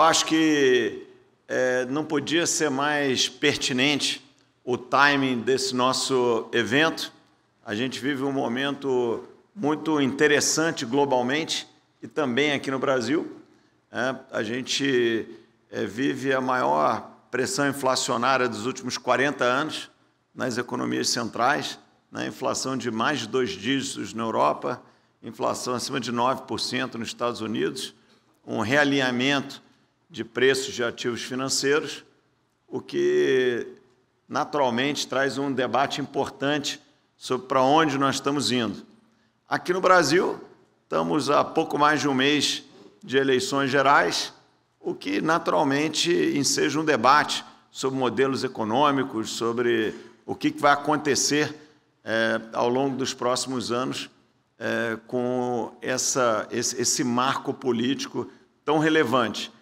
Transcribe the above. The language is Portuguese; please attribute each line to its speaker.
Speaker 1: Eu acho que é, não podia ser mais pertinente o timing desse nosso evento. A gente vive um momento muito interessante globalmente e também aqui no Brasil. É, a gente é, vive a maior pressão inflacionária dos últimos 40 anos nas economias centrais, na né? inflação de mais de dois dígitos na Europa, inflação acima de 9% nos Estados Unidos, um realinhamento de preços de ativos financeiros, o que naturalmente traz um debate importante sobre para onde nós estamos indo. Aqui no Brasil, estamos há pouco mais de um mês de eleições gerais, o que naturalmente enseja um debate sobre modelos econômicos, sobre o que vai acontecer é, ao longo dos próximos anos é, com essa, esse, esse marco político tão relevante.